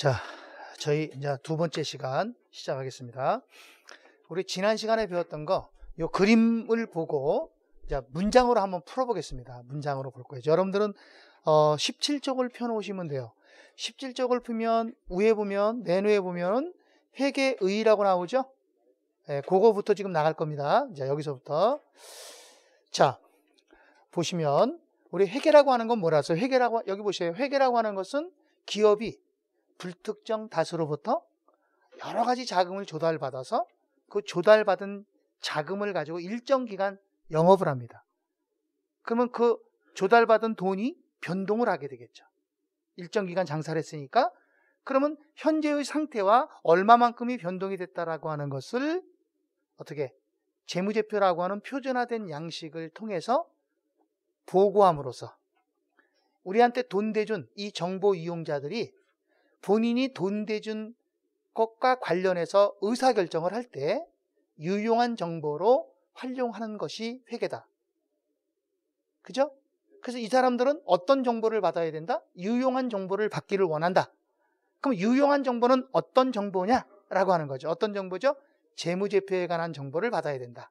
자, 저희 이제 두 번째 시간 시작하겠습니다. 우리 지난 시간에 배웠던 거, 요 그림을 보고 이제 문장으로 한번 풀어보겠습니다. 문장으로 볼 거예요. 여러분들은 어, 17쪽을 펴놓으시면 돼요. 17쪽을 풀면 위에 보면 맨 위에 보면 회계의라고 나오죠. 예, 그거부터 지금 나갈 겁니다. 자, 여기서부터 자 보시면 우리 회계라고 하는 건 뭐라서 회계라고 여기 보세요. 회계라고 하는 것은 기업이 불특정 다수로부터 여러 가지 자금을 조달받아서 그 조달받은 자금을 가지고 일정 기간 영업을 합니다. 그러면 그 조달받은 돈이 변동을 하게 되겠죠. 일정 기간 장사를 했으니까 그러면 현재의 상태와 얼마만큼이 변동이 됐다라고 하는 것을 어떻게 재무제표라고 하는 표준화된 양식을 통해서 보고함으로써 우리한테 돈 대준 이 정보 이용자들이 본인이 돈 대준 것과 관련해서 의사결정을 할 때 유용한 정보로 활용하는 것이 회계다. 그죠? 그래서 이 사람들은 어떤 정보를 받아야 된다? 유용한 정보를 받기를 원한다. 그럼 유용한 정보는 어떤 정보냐? 라고 하는 거죠. 어떤 정보죠? 재무제표에 관한 정보를 받아야 된다.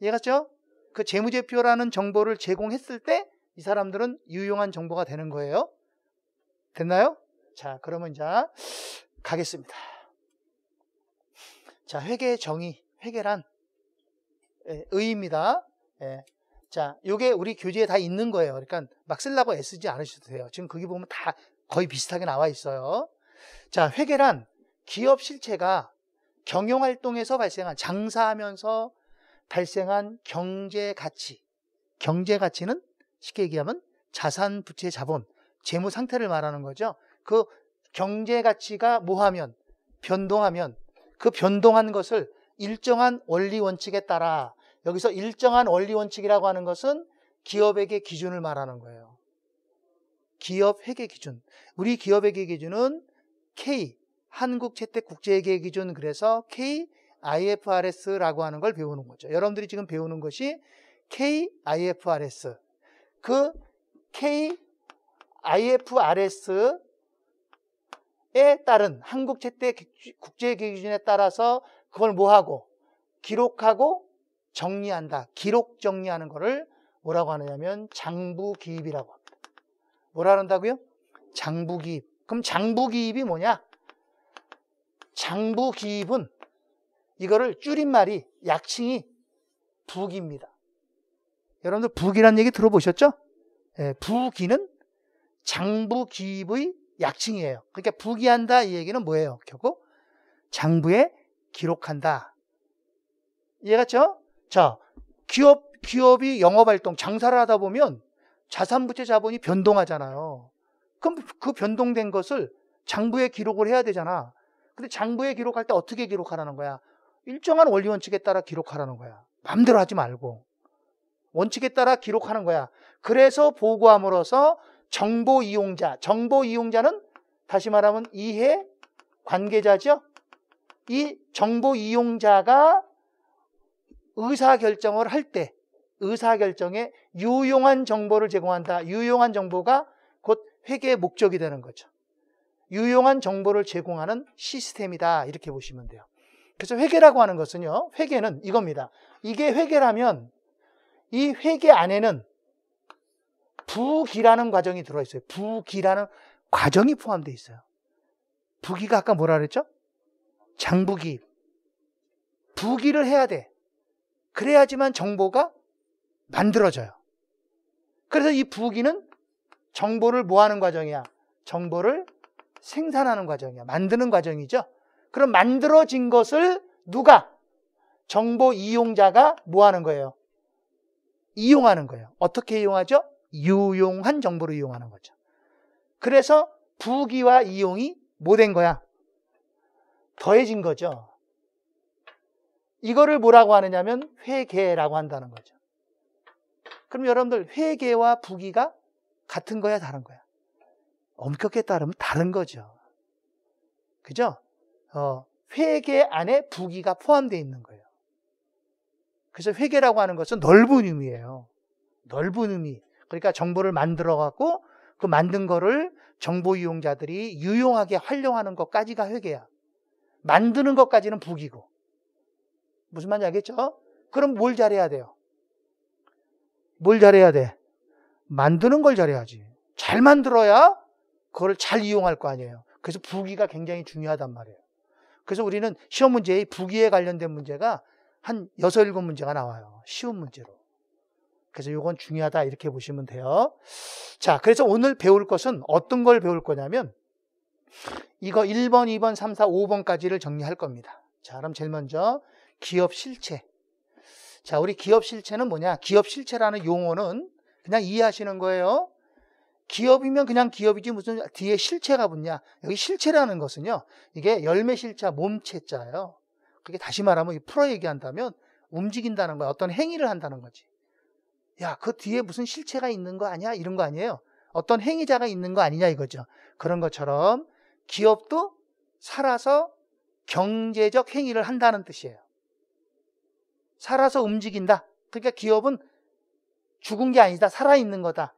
이해갔죠? 그 재무제표라는 정보를 제공했을 때 이 사람들은 유용한 정보가 되는 거예요. 됐나요? 자, 그러면 자, 가겠습니다. 자, 회계의 정의, 회계란 예, 의입니다. 예. 자, 요게 우리 교재에 다 있는 거예요. 그러니까 막 쓰려고 애쓰지 않으셔도 돼요. 지금 거기 보면 다 거의 비슷하게 나와 있어요. 자, 회계란 기업 실체가 경영활동에서 발생한, 장사하면서 발생한 경제 가치. 경제 가치는 쉽게 얘기하면 자산, 부채, 자본, 재무 상태를 말하는 거죠. 그 경제 가치가 뭐하면 변동하면 그 변동한 것을 일정한 원리 원칙에 따라 여기서 일정한 원리 원칙이라고 하는 것은 기업에게 기준을 말하는 거예요. 기업 회계 기준. 우리 기업 회계 기준은 K 한국채택국제회계 기준 그래서 K IFRS라고 하는 걸 배우는 거죠. 여러분들이 지금 배우는 것이 K IFRS. 그 K IFRS 에 따른 한국 채택 국제 기준에 따라서 그걸 뭐하고 기록하고 정리한다. 기록 정리하는 거를 뭐라고 하느냐면 장부 기입이라고 합니다. 뭐라 한다고요? 장부 기입. 그럼 장부 기입이 뭐냐? 장부 기입은 이거를 줄임말이 약칭이 부기입니다. 여러분들 부기란 얘기 들어보셨죠? 예, 부기는 장부 기입의 약칭이에요. 그러니까 부기한다 이 얘기는 뭐예요? 결국 장부에 기록한다. 이해 갔죠? 자, 기업, 기업이 영업활동, 장사를 하다 보면 자산부채 자본이 변동하잖아요. 그럼 그 변동된 것을 장부에 기록을 해야 되잖아. 근데 장부에 기록할 때 어떻게 기록하라는 거야? 일정한 원리 원칙에 따라 기록하라는 거야. 마음대로 하지 말고. 원칙에 따라 기록하는 거야. 그래서 보고함으로써 정보 이용자. 정보 이용자는 다시 말하면 이해 관계자죠. 이 정보 이용자가 의사결정을 할 때 의사결정에 유용한 정보를 제공한다. 유용한 정보가 곧 회계의 목적이 되는 거죠. 유용한 정보를 제공하는 시스템이다. 이렇게 보시면 돼요. 그래서 회계라고 하는 것은요. 회계는 이겁니다. 이게 회계라면 이 회계 안에는 부기라는 과정이 들어있어요. 부기라는 과정이 포함되어 있어요. 부기가 아까 뭐라 그랬죠? 장부기. 부기를 해야 돼. 그래야지만 정보가 만들어져요. 그래서 이 부기는 정보를 뭐 하는 과정이야? 정보를 생산하는 과정이야. 만드는 과정이죠. 그럼 만들어진 것을 누가? 정보 이용자가 뭐 하는 거예요? 이용하는 거예요. 어떻게 이용하죠? 유용한 정보를 이용하는 거죠. 그래서 부기와 이용이 뭐 된 거야? 더해진 거죠. 이거를 뭐라고 하느냐면 회계라고 한다는 거죠. 그럼 여러분들 회계와 부기가 같은 거야, 다른 거야? 엄격히 따르면 다른 거죠. 그죠? 어, 회계 안에 부기가 포함되어 있는 거예요. 그래서 회계라고 하는 것은 넓은 의미예요. 넓은 의미. 그러니까 정보를 만들어 갖고 그 만든 거를 정보 이용자들이 유용하게 활용하는 것까지가 회계야. 만드는 것까지는 부기고 무슨 말인지 알겠죠? 그럼 뭘 잘해야 돼요? 뭘 잘해야 돼? 만드는 걸 잘해야지. 잘 만들어야 그걸 잘 이용할 거 아니에요. 그래서 부기가 굉장히 중요하단 말이에요. 그래서 우리는 시험 문제의 부기에 관련된 문제가 한 6, 7문제가 나와요. 쉬운 문제로. 그래서 이건 중요하다 이렇게 보시면 돼요. 자, 그래서 오늘 배울 것은 어떤 걸 배울 거냐면 이거 1번, 2번, 3, 4, 5번까지를 정리할 겁니다. 자, 그럼 제일 먼저 기업 실체. 자, 우리 기업 실체는 뭐냐? 기업 실체라는 용어는 그냥 이해하시는 거예요. 기업이면 그냥 기업이지 무슨 뒤에 실체가 붙냐? 여기 실체라는 것은요. 이게 열매 실자, 몸체자예요. 그게 다시 말하면 이 프로 얘기한다면 움직인다는 거예요 어떤 행위를 한다는 거지. 야, 그 뒤에 무슨 실체가 있는 거 아니야? 이런 거 아니에요. 어떤 행위자가 있는 거 아니냐 이거죠. 그런 것처럼 기업도 살아서 경제적 행위를 한다는 뜻이에요. 살아서 움직인다. 그러니까 기업은 죽은 게 아니다. 살아있는 거다.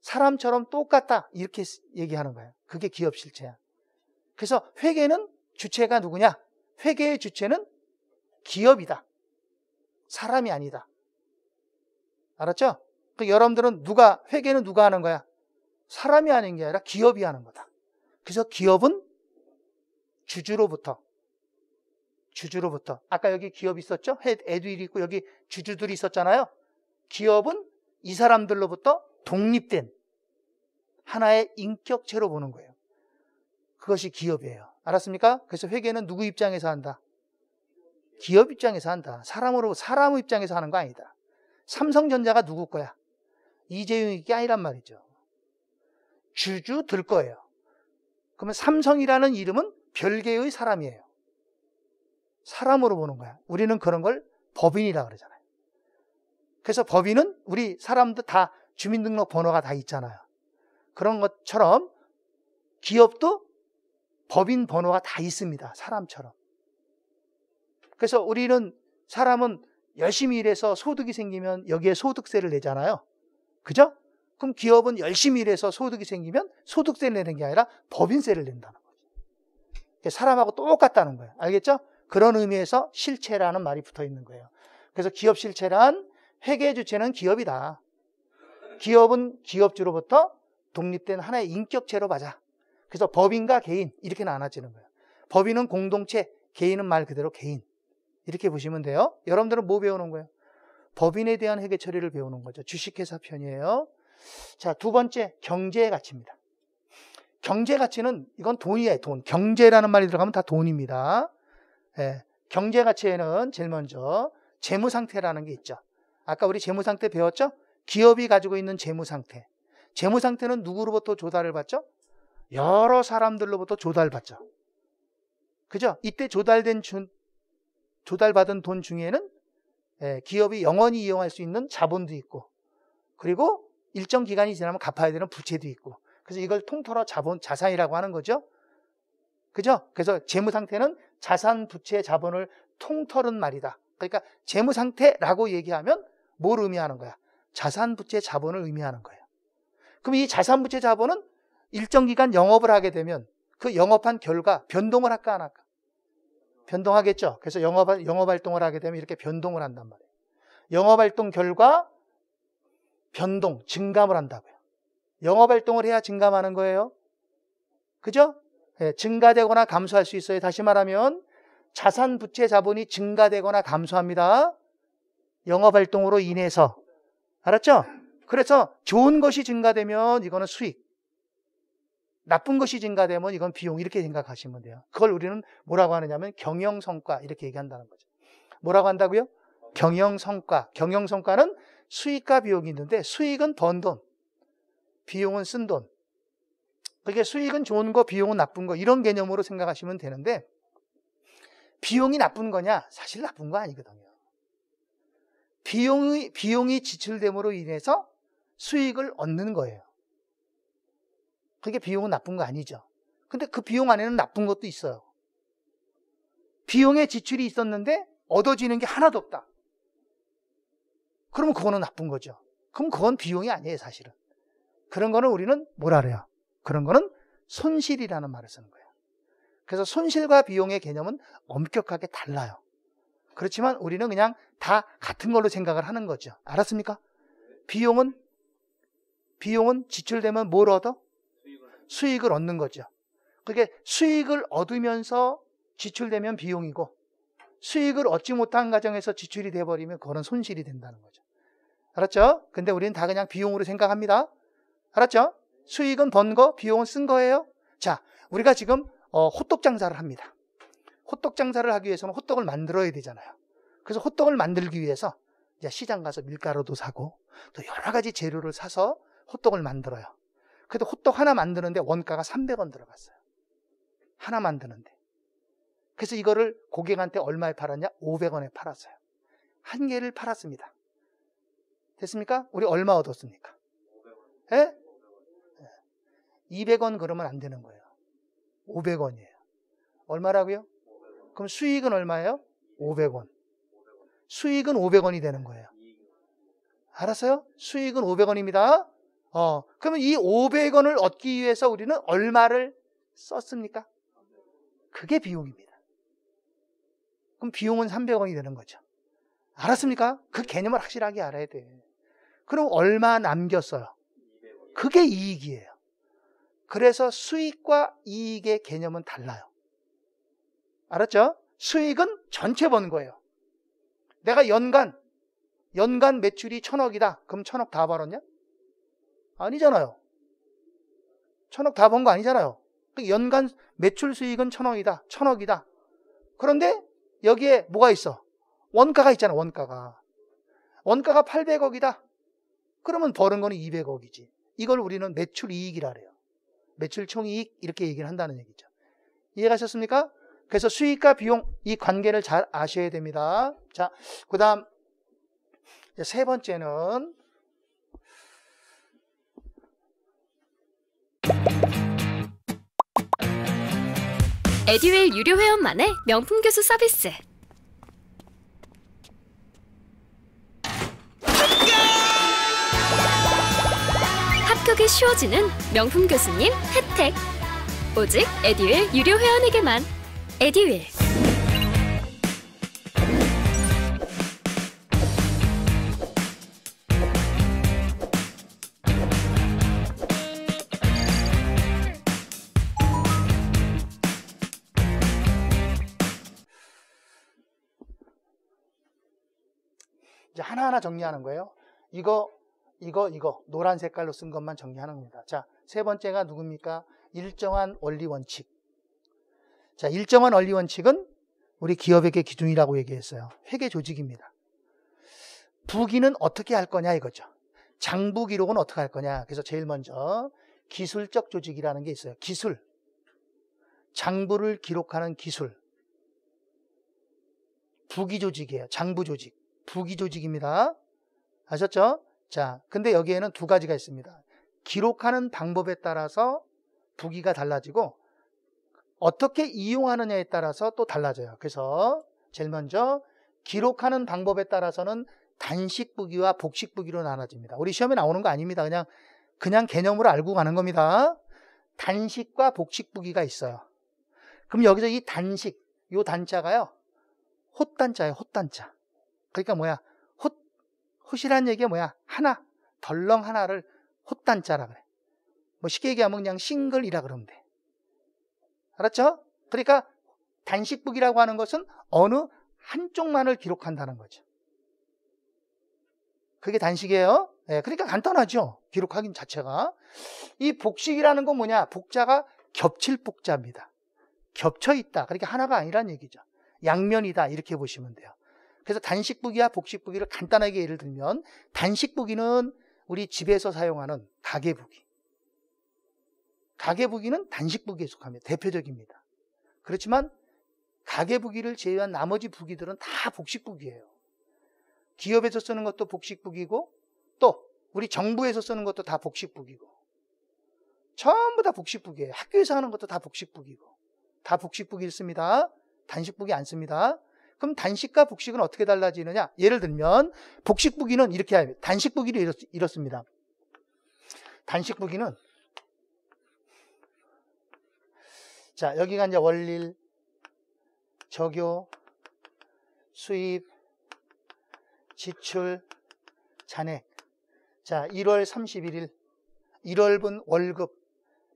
사람처럼 똑같다. 이렇게 얘기하는 거예요. 그게 기업 실체야. 그래서 회계는 주체가 누구냐? 회계의 주체는 기업이다. 사람이 아니다. 알았죠? 그 여러분들은 누가 회계는 누가 하는 거야? 사람이 하는 게 아니라 기업이 하는 거다. 그래서 기업은 주주로부터 주주로부터 아까 여기 기업 있었죠? 애들이 있고 여기 주주들이 있었잖아요. 기업은 이 사람들로부터 독립된 하나의 인격체로 보는 거예요. 그것이 기업이에요. 알았습니까? 그래서 회계는 누구 입장에서 한다? 기업 입장에서 한다. 사람으로 사람 입장에서 하는 거 아니다. 삼성전자가 누구 거야? 이재용이 게 아니란 말이죠. 주주 들 거예요. 그러면 삼성이라는 이름은 별개의 사람이에요. 사람으로 보는 거야. 우리는 그런 걸 법인이라 고 그러잖아요. 그래서 법인은 우리 사람도 다 주민등록 번호가 다 있잖아요. 그런 것처럼 기업도 법인 번호가 다 있습니다. 사람처럼. 그래서 우리는 사람은 열심히 일해서 소득이 생기면 여기에 소득세를 내잖아요. 그죠? 그럼 기업은 열심히 일해서 소득이 생기면 소득세를 내는 게 아니라 법인세를 낸다는 거죠. 그러니까 사람하고 똑같다는 거예요. 알겠죠? 그런 의미에서 실체라는 말이 붙어 있는 거예요. 그래서 기업 실체란 회계 주체는 기업이다. 기업은 기업주로부터 독립된 하나의 인격체로 봐자. 그래서 법인과 개인 이렇게 나눠지는 거예요. 법인은 공동체, 개인은 말 그대로 개인. 이렇게 보시면 돼요. 여러분들은 뭐 배우는 거예요? 법인에 대한 회계 처리를 배우는 거죠. 주식회사 편이에요. 자, 두 번째, 경제의 가치입니다. 경제 가치는 이건 돈이에요, 돈. 경제라는 말이 들어가면 다 돈입니다. 예, 경제 가치에는 제일 먼저 재무 상태라는 게 있죠. 아까 우리 재무 상태 배웠죠? 기업이 가지고 있는 재무 상태. 재무 상태는 누구로부터 조달을 받죠? 여러 사람들로부터 조달받죠. 그죠? 이때 조달된 조달받은 돈 중에는 예, 기업이 영원히 이용할 수 있는 자본도 있고 그리고 일정 기간이 지나면 갚아야 되는 부채도 있고 그래서 이걸 통틀어 자본 자산이라고 하는 거죠. 그죠? 그래서 재무 상태는 자산, 부채, 자본을 통털은 말이다. 그러니까 재무 상태라고 얘기하면 뭘 의미하는 거야? 자산, 부채, 자본을 의미하는 거예요. 그럼 이 자산, 부채, 자본은 일정 기간 영업을 하게 되면 그 영업한 결과 변동을 할까 안 할까? 변동하겠죠. 그래서 영업, 활동을 하게 되면 이렇게 변동을 한단 말이에요. 영업활동 결과 변동, 증감을 한다고요. 영업활동을 해야 증감하는 거예요. 그죠? 네, 증가되거나 감소할 수 있어요. 다시 말하면 자산 부채 자본이 증가되거나 감소합니다. 영업활동으로 인해서. 알았죠? 그래서 좋은 것이 증가되면 이거는 수익. 나쁜 것이 증가되면 이건 비용 이렇게 생각하시면 돼요. 그걸 우리는 뭐라고 하느냐면 경영 성과 이렇게 얘기한다는 거죠. 뭐라고 한다고요? 경영 성과. 경영 성과는 수익과 비용이 있는데 수익은 번 돈, 비용은 쓴 돈. 그게 수익은 좋은 거, 비용은 나쁜 거 이런 개념으로 생각하시면 되는데 비용이 나쁜 거냐? 사실 나쁜 거 아니거든요. 비용이 비용이 지출됨으로 인해서 수익을 얻는 거예요. 그게 비용은 나쁜 거 아니죠. 근데 그 비용 안에는 나쁜 것도 있어요. 비용의 지출이 있었는데 얻어지는 게 하나도 없다. 그러면 그거는 나쁜 거죠. 그럼 그건 비용이 아니에요, 사실은. 그런 거는 우리는 뭐라 그래요? 그런 거는 손실이라는 말을 쓰는 거예요. 그래서 손실과 비용의 개념은 엄격하게 달라요. 그렇지만 우리는 그냥 다 같은 걸로 생각을 하는 거죠. 알았습니까? 비용은 비용은 지출되면 뭘 얻어? 수익을 얻는 거죠. 그게 수익을 얻으면서 지출되면 비용이고 수익을 얻지 못한 과정에서 지출이 돼버리면 그거는 손실이 된다는 거죠. 알았죠? 근데 우리는 다 그냥 비용으로 생각합니다. 알았죠? 수익은 번 거, 비용은 쓴 거예요. 자, 우리가 지금 어, 호떡 장사를 합니다. 호떡 장사를 하기 위해서는 호떡을 만들어야 되잖아요. 그래서 호떡을 만들기 위해서 시장 가서 밀가루도 사고 또 여러 가지 재료를 사서 호떡을 만들어요. 그래도 호떡 하나 만드는데 원가가 300원 들어갔어요. 하나 만드는데. 그래서 이거를 고객한테 얼마에 팔았냐? 500원에 팔았어요. 한 개를 팔았습니다. 됐습니까? 우리 얼마 얻었습니까? 예? 5 200원 그러면 안 되는 거예요. 500원이에요. 얼마라고요? 그럼 수익은 얼마예요? 500원. 수익은 500원이 되는 거예요. 알았어요? 수익은 500원입니다. 어, 그러면 이 500원을 얻기 위해서 우리는 얼마를 썼습니까? 그게 비용입니다. 그럼 비용은 300원이 되는 거죠. 알았습니까? 그 개념을 확실하게 알아야 돼. 그럼 얼마 남겼어요? 그게 이익이에요. 그래서 수익과 이익의 개념은 달라요. 알았죠? 수익은 전체 번 거예요. 내가 연간, 연간 매출이 천억이다. 그럼 천억 다 벌었냐? 아니잖아요. 천억 다 번 거 아니잖아요. 그러니까 연간 매출 수익은 천억이다. 천억이다. 그런데 여기에 뭐가 있어? 원가가 있잖아, 원가가. 원가가 800억이다. 그러면 버는 거는 200억이지. 이걸 우리는 매출 이익이라 그래요. 매출 총 이익 이렇게 얘기를 한다는 얘기죠. 이해가셨습니까? 그래서 수익과 비용 이 관계를 잘 아셔야 됩니다. 자, 그다음 세 번째는 에듀윌 유료 회원만의 명품 교수 서비스. 합격이 쉬워지는 명품 교수님 혜택. 오직 에듀윌 유료 회원에게만. 에듀윌. 이제 하나하나 정리하는 거예요. 이거, 이거, 이거 노란 색깔로 쓴 것만 정리하는 겁니다. 자, 세 번째가 누굽니까? 일정한 원리 원칙. 자, 일정한 원리 원칙은 우리 기업에게 기준이라고 얘기했어요. 회계 조직입니다. 부기는 어떻게 할 거냐 이거죠. 장부 기록은 어떻게 할 거냐. 그래서 제일 먼저 기술적 조직이라는 게 있어요. 기술. 장부를 기록하는 기술. 부기 조직이에요. 장부 조직. 부기 조직입니다. 아셨죠? 자, 근데 여기에는 두 가지가 있습니다. 기록하는 방법에 따라서 부기가 달라지고 어떻게 이용하느냐에 따라서 또 달라져요. 그래서 제일 먼저 기록하는 방법에 따라서는 단식 부기와 복식 부기로 나눠집니다. 우리 시험에 나오는 거 아닙니다. 그냥 그냥 개념으로 알고 가는 겁니다. 단식과 복식 부기가 있어요. 그럼 여기서 이 단식, 요 단자가요. 헛단자예요, 헛단자. 그러니까 뭐야? 헛, 헛이란 얘기가 뭐야? 하나, 덜렁 하나를 헛단자라 그래. 뭐 쉽게 얘기하면 그냥 싱글이라 그러면 돼. 알았죠? 그러니까 단식북이라고 하는 것은 어느 한쪽만을 기록한다는 거죠. 그게 단식이에요. 네, 그러니까 간단하죠. 기록하긴 자체가. 이 복식이라는 건 뭐냐? 복자가 겹칠 복자입니다. 겹쳐 있다. 그러니까 하나가 아니란 얘기죠. 양면이다. 이렇게 보시면 돼요. 그래서 단식부기와 복식부기를 간단하게 예를 들면 단식부기는 우리 집에서 사용하는 가계부기가계부기는 단식부기에 속합니다. 대표적입니다. 그렇지만 가계부기를 제외한 나머지 부기들은 다 복식부기예요. 기업에서 쓰는 것도 복식부기고 또 우리 정부에서 쓰는 것도 다 복식부기고 전부 다 복식부기예요. 학교에서 하는 것도 다 복식부기고 다 복식부기를 씁니다. 단식부기 안 씁니다. 그럼 단식과 복식은 어떻게 달라지느냐? 예를 들면 복식 부기는 이렇게 합니다. 단식 부기를 이렇, 이렇습니다. 단식 부기는 자 여기가 이제 원릴, 적요, 수입, 지출, 잔액. 자 1월 31일 1월분 월급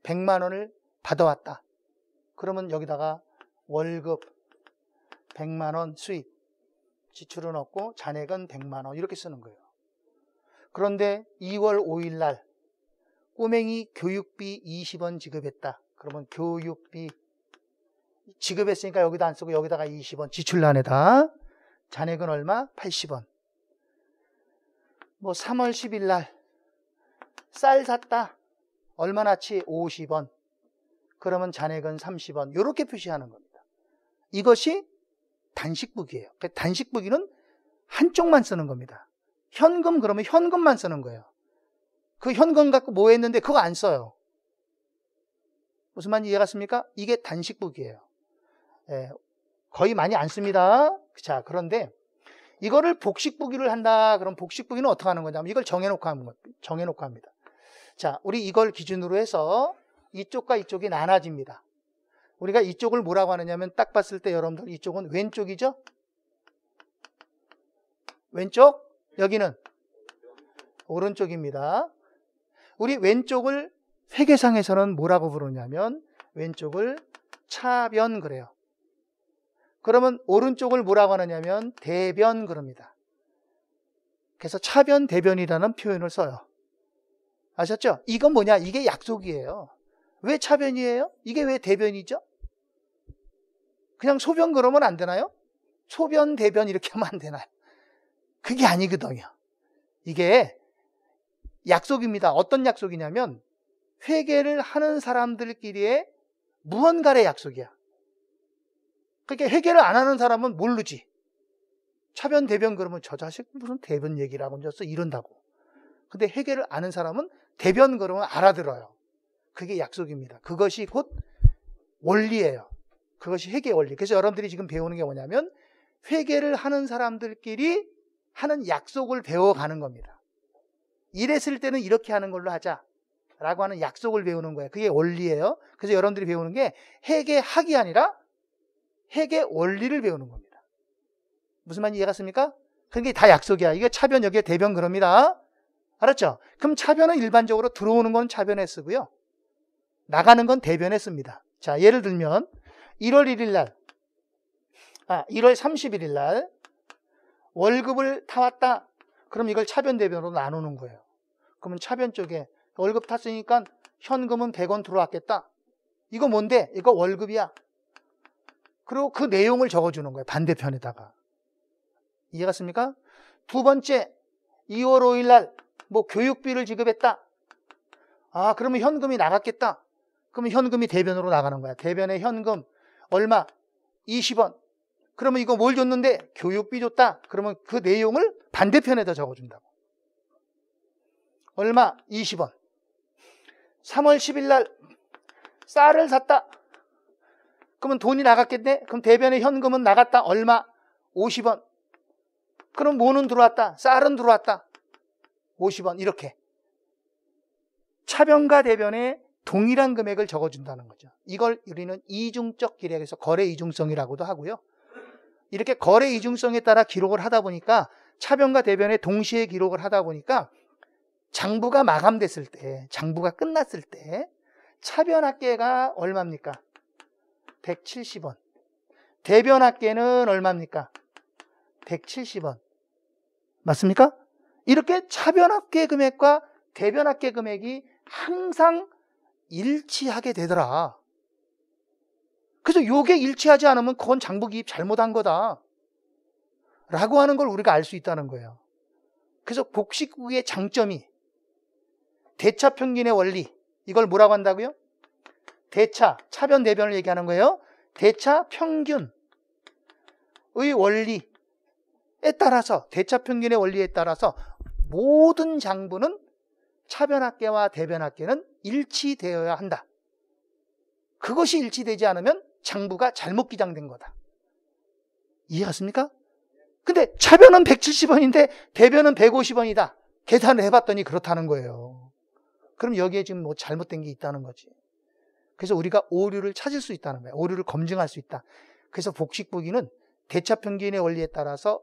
100만 원을 받아왔다. 그러면 여기다가 월급 100만 원 수입, 지출은 없고 잔액은 100만 원 이렇게 쓰는 거예요. 그런데 2월 5일 날 꼬맹이 교육비 20원 지급했다. 그러면 교육비 지급했으니까 여기다 안 쓰고 여기다가 20원 지출란에다 잔액은 얼마? 80원. 뭐 3월 10일 날 쌀 샀다. 얼마나치? 50원. 그러면 잔액은 30원. 이렇게 표시하는 겁니다. 이것이 단식부기예요. 그러니까 단식부기는 한쪽만 쓰는 겁니다. 현금 그러면 현금만 쓰는 거예요. 그 현금 갖고 뭐 했는데 그거 안 써요. 무슨 말인지 이해 갔습니까? 이게 단식부기예요 예, 거의 많이 안 씁니다. 자, 그런데 이거를 복식부기를 한다. 그럼 복식부기는 어떻게 하는 거냐면 이걸 정해놓고 하는 거, 정해놓고 합니다. 자, 우리 이걸 기준으로 해서 이쪽과 이쪽이 나눠집니다. 우리가 이쪽을 뭐라고 하느냐면 딱 봤을 때 여러분들 이쪽은 왼쪽이죠? 왼쪽? 여기는 오른쪽입니다. 우리 왼쪽을 회계상에서는 뭐라고 부르냐면 왼쪽을 차변 그래요. 그러면 오른쪽을 뭐라고 하느냐면 대변 그럽니다. 그래서 차변 대변이라는 표현을 써요. 아셨죠? 이건 뭐냐? 이게 약속이에요. 왜 차변이에요? 이게 왜 대변이죠? 그냥 소변 그러면 안 되나요? 소변, 대변 이렇게 하면 안 되나요? 그게 아니거든요. 이게 약속입니다. 어떤 약속이냐면 회개를 하는 사람들끼리의 무언가의 약속이야. 그러니까 회개를 안 하는 사람은 모르지. 차변 대변 그러면 저 자식 무슨 대변 얘기라고하면서 이런다고. 근데 회개를 아는 사람은 대변 그러면 알아들어요. 그게 약속입니다. 그것이 곧 원리예요. 그것이 회계 원리. 그래서 여러분들이 지금 배우는 게 뭐냐면 회계를 하는 사람들끼리 하는 약속을 배워가는 겁니다. 이랬을 때는 이렇게 하는 걸로 하자. 라고 하는 약속을 배우는 거예요. 그게 원리예요. 그래서 여러분들이 배우는 게 회계학이 아니라 회계 원리를 배우는 겁니다. 무슨 말인지 이해 갔습니까? 그게 다 약속이야. 이게 차변, 여기에 대변 그럽니다. 알았죠? 그럼 차변은 일반적으로 들어오는 건 차변에 쓰고요. 나가는 건 대변에 씁니다. 자, 예를 들면 1월 1일 날, 아, 1월 31일 날 월급을 타왔다. 그럼 이걸 차변 대변으로 나누는 거예요. 그러면 차변 쪽에 월급 탔으니까 현금은 100원 들어왔겠다. 이거 뭔데? 이거 월급이야. 그리고 그 내용을 적어주는 거예요. 반대편에다가. 이해갔습니까? 두 번째, 2월 5일 날, 뭐 교육비를 지급했다. 아, 그러면 현금이 나갔겠다. 그러면 현금이 대변으로 나가는 거야. 대변에 현금 얼마? 20원. 그러면 이거 뭘 줬는데? 교육비 줬다. 그러면 그 내용을 반대편에다 적어준다고. 얼마? 20원. 3월 10일 날 쌀을 샀다. 그러면 돈이 나갔겠네? 그럼 대변에 현금은 나갔다. 얼마? 50원. 그럼 뭐는 들어왔다? 쌀은 들어왔다. 50원. 이렇게. 차변과 대변에 동일한 금액을 적어준다는 거죠. 이걸 우리는 이중적 기록에서 거래 이중성이라고도 하고요. 이렇게 거래 이중성에 따라 기록을 하다 보니까 차변과 대변에 동시에 기록을 하다 보니까 장부가 마감됐을 때, 장부가 끝났을 때 차변합계가 얼마입니까? 170원. 대변합계는 얼마입니까? 170원. 맞습니까? 이렇게 차변합계 금액과 대변합계 금액이 항상 일치하게 되더라. 그래서 요게 일치하지 않으면 그건 장부기입 잘못한 거다. 라고 하는 걸 우리가 알 수 있다는 거예요. 그래서 복식구의 장점이 대차 평균의 원리, 이걸 뭐라고 한다고요? 대차, 차변 대변을 얘기하는 거예요. 대차 평균의 원리에 따라서 대차 평균의 원리에 따라서 모든 장부는 차변학계와 대변학계는 일치되어야 한다. 그것이 일치되지 않으면 장부가 잘못 기장된 거다. 이해갔습니까? 근데 차변은 170원인데 대변은 150원이다. 계산을 해봤더니 그렇다는 거예요. 그럼 여기에 지금 뭐 잘못된 게 있다는 거지. 그래서 우리가 오류를 찾을 수 있다는 거예요. 오류를 검증할 수 있다. 그래서 복식부기는 대차평균의 원리에 따라서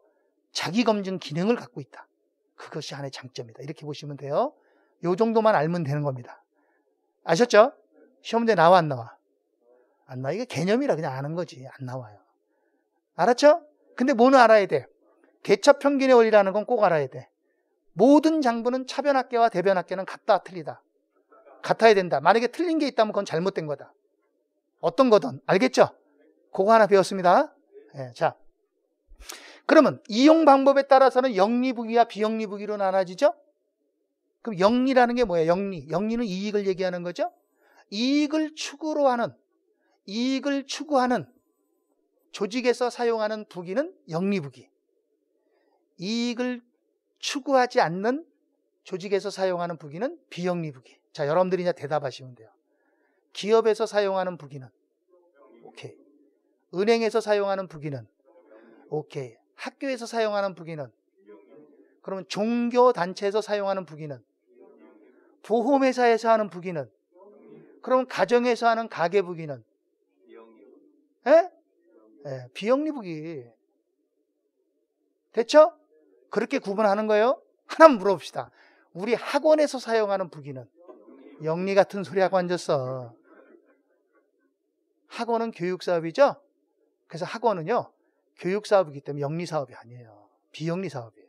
자기 검증 기능을 갖고 있다. 그것이 하나의 장점이다. 이렇게 보시면 돼요. 요 정도만 알면 되는 겁니다. 아셨죠? 시험 문제 나와 안 나와? 안 나와. 이게 개념이라 그냥 아는 거지. 안 나와요. 알았죠? 근데 뭐는 알아야 돼? 개차 평균의 원리라는 건 꼭 알아야 돼. 모든 장부는 차변학계와 대변학계는 같다, 틀리다. 같아야 된다. 만약에 틀린 게 있다면 그건 잘못된 거다. 어떤 거든. 알겠죠? 그거 하나 배웠습니다. 네, 자. 그러면 이용 방법에 따라서는 영리부기와 비영리부기로 나눠지죠? 그럼 영리라는 게 뭐예요? 영리. 영리는 이익을 얘기하는 거죠? 이익을 추구로 하는, 이익을 추구하는 조직에서 사용하는 부기는 영리부기. 이익을 추구하지 않는 조직에서 사용하는 부기는 비영리부기. 자, 여러분들이 이제 대답하시면 돼요. 기업에서 사용하는 부기는? 오케이. 은행에서 사용하는 부기는? 오케이. 학교에서 사용하는 부기는? 그러면 종교단체에서 사용하는 부기는? 보험회사에서 하는 부기는? 그럼 가정에서 하는 가계 부기는? 예? 예, 비영리 부기. 됐죠? 그렇게 구분하는 거예요? 하나 물어봅시다. 우리 학원에서 사용하는 부기는? 영리 같은 소리 하고 앉았어. 학원은 교육사업이죠? 그래서 학원은요, 교육사업이기 때문에 영리사업이 아니에요. 비영리사업이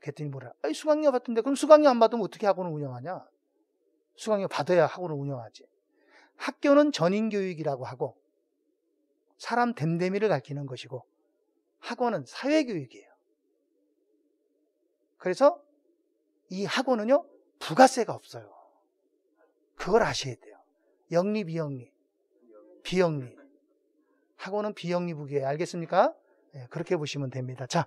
그랬더니 뭐라? 아니, 수강료 받던데. 그럼 수강료 안 받으면 어떻게 학원을 운영하냐? 수강료 받아야 학원을 운영하지. 학교는 전인교육이라고 하고, 사람 됨됨이를 가르치는 것이고, 학원은 사회교육이에요. 그래서 이 학원은요, 부가세가 없어요. 그걸 아셔야 돼요. 영리, 비영리. 비영리. 학원은 비영리부기에 알겠습니까? 네, 그렇게 보시면 됩니다. 자,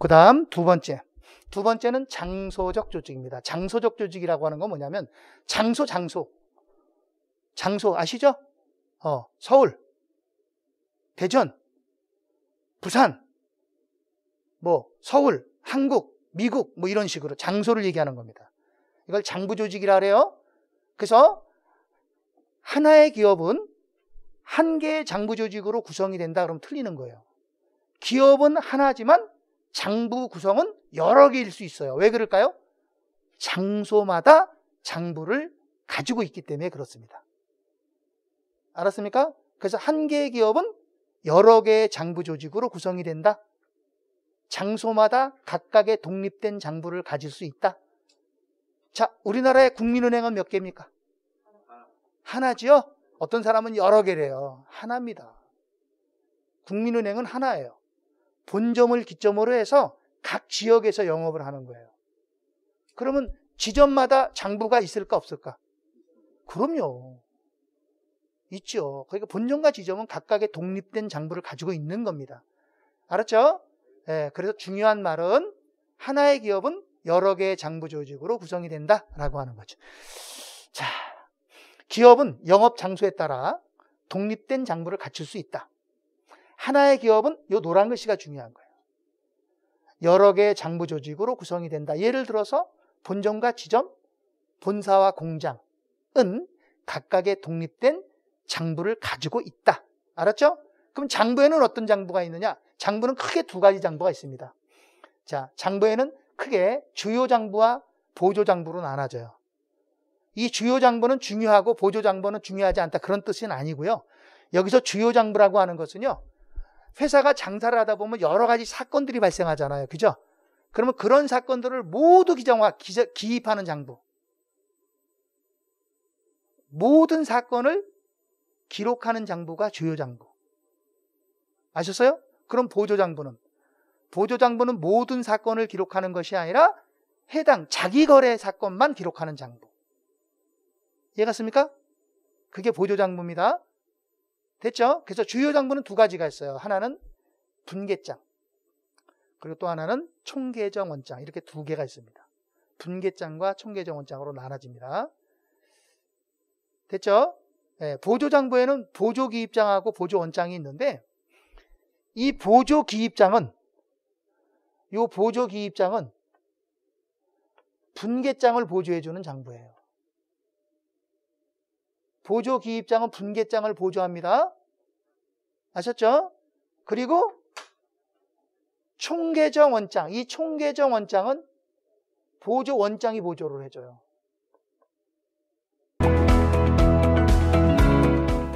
그 다음 두 번째. 두 번째는 장소적 조직입니다. 장소적 조직이라고 하는 건 뭐냐면 장소, 장소. 장소 아시죠? 어, 서울, 대전, 부산, 뭐 서울, 한국, 미국 뭐 이런 식으로 장소를 얘기하는 겁니다. 이걸 장부 조직이라 그래요. 그래서 하나의 기업은 한 개의 장부 조직으로 구성이 된다 그러면 틀리는 거예요. 기업은 하나지만 장부 구성은 여러 개일 수 있어요. 왜 그럴까요? 장소마다 장부를 가지고 있기 때문에 그렇습니다. 알았습니까? 그래서 한 개의 기업은 여러 개의 장부 조직으로 구성이 된다. 장소마다 각각의 독립된 장부를 가질 수 있다. 자, 우리나라의 국민은행은 몇 개입니까? 하나지요? 어떤 사람은 여러 개래요. 하나입니다. 국민은행은 하나예요. 본점을 기점으로 해서 각 지역에서 영업을 하는 거예요. 그러면 지점마다 장부가 있을까 없을까? 그럼요. 있죠. 그러니까 본점과 지점은 각각의 독립된 장부를 가지고 있는 겁니다. 알았죠? 예, 그래서 중요한 말은 하나의 기업은 여러 개의 장부 조직으로 구성이 된다라고 하는 거죠. 자, 기업은 영업 장소에 따라 독립된 장부를 갖출 수 있다. 하나의 기업은 이 노란 글씨가 중요한 거예요. 여러 개의 장부 조직으로 구성이 된다. 예를 들어서 본점과 지점, 본사와 공장은 각각의 독립된 장부를 가지고 있다. 알았죠? 그럼 장부에는 어떤 장부가 있느냐? 장부는 크게 두 가지 장부가 있습니다. 자, 장부에는 크게 주요 장부와 보조 장부로 나눠져요. 이 주요 장부는 중요하고 보조 장부는 중요하지 않다 그런 뜻은 아니고요. 여기서 주요 장부라고 하는 것은요. 회사가 장사를 하다 보면 여러 가지 사건들이 발생하잖아요. 그죠? 그러면 그런 사건들을 모두 기정화, 기 기입하는 장부. 모든 사건을 기록하는 장부가 주요 장부. 아셨어요? 그럼 보조 장부는? 보조 장부는 모든 사건을 기록하는 것이 아니라 해당 자기 거래 사건만 기록하는 장부. 이해 갔습니까? 그게 보조 장부입니다. 됐죠? 그래서 주요 장부는 두 가지가 있어요. 하나는 분계장, 그리고 또 하나는 총계정원장 이렇게 두 개가 있습니다. 분계장과 총계정원장으로 나눠집니다. 됐죠? 예, 보조장부에는 보조기입장하고 보조원장이 있는데 이 보조기입장은 이 보조기입장은 분계장을 보조해주는 장부예요. 보조 기입장은 분계장을 보조합니다. 아셨죠? 그리고 총계정 원장, 이 총계정 원장은 보조 원장이 보조를 해줘요.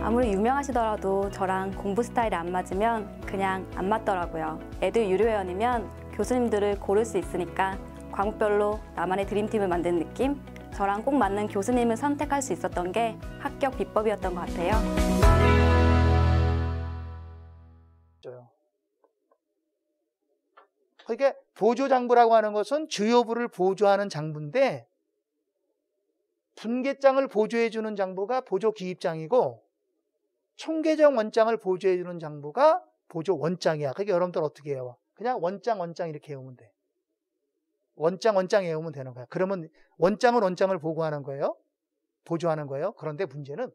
아무리 유명하시더라도 저랑 공부 스타일이 안 맞으면 그냥 안 맞더라고요. 애들 유료회원이면 교수님들을 고를 수 있으니까 과목별로 나만의 드림팀을 만든 느낌? 저랑 꼭 맞는 교수님을 선택할 수 있었던 게 합격 비법이었던 것 같아요. 그게 그러니까 보조장부라고 하는 것은 주요부를 보조하는 장부인데 분계장을 보조해주는 장부가 보조기입장이고 총계정 원장을 보조해주는 장부가 보조원장이야. 그게 그러니까 여러분들 어떻게 해요? 그냥 원장, 원장 이렇게 해오면 돼. 원장 원장 외우면 되는 거야. 그러면 원장을 원장을 보고하는 거예요. 보조하는 거예요. 그런데 문제는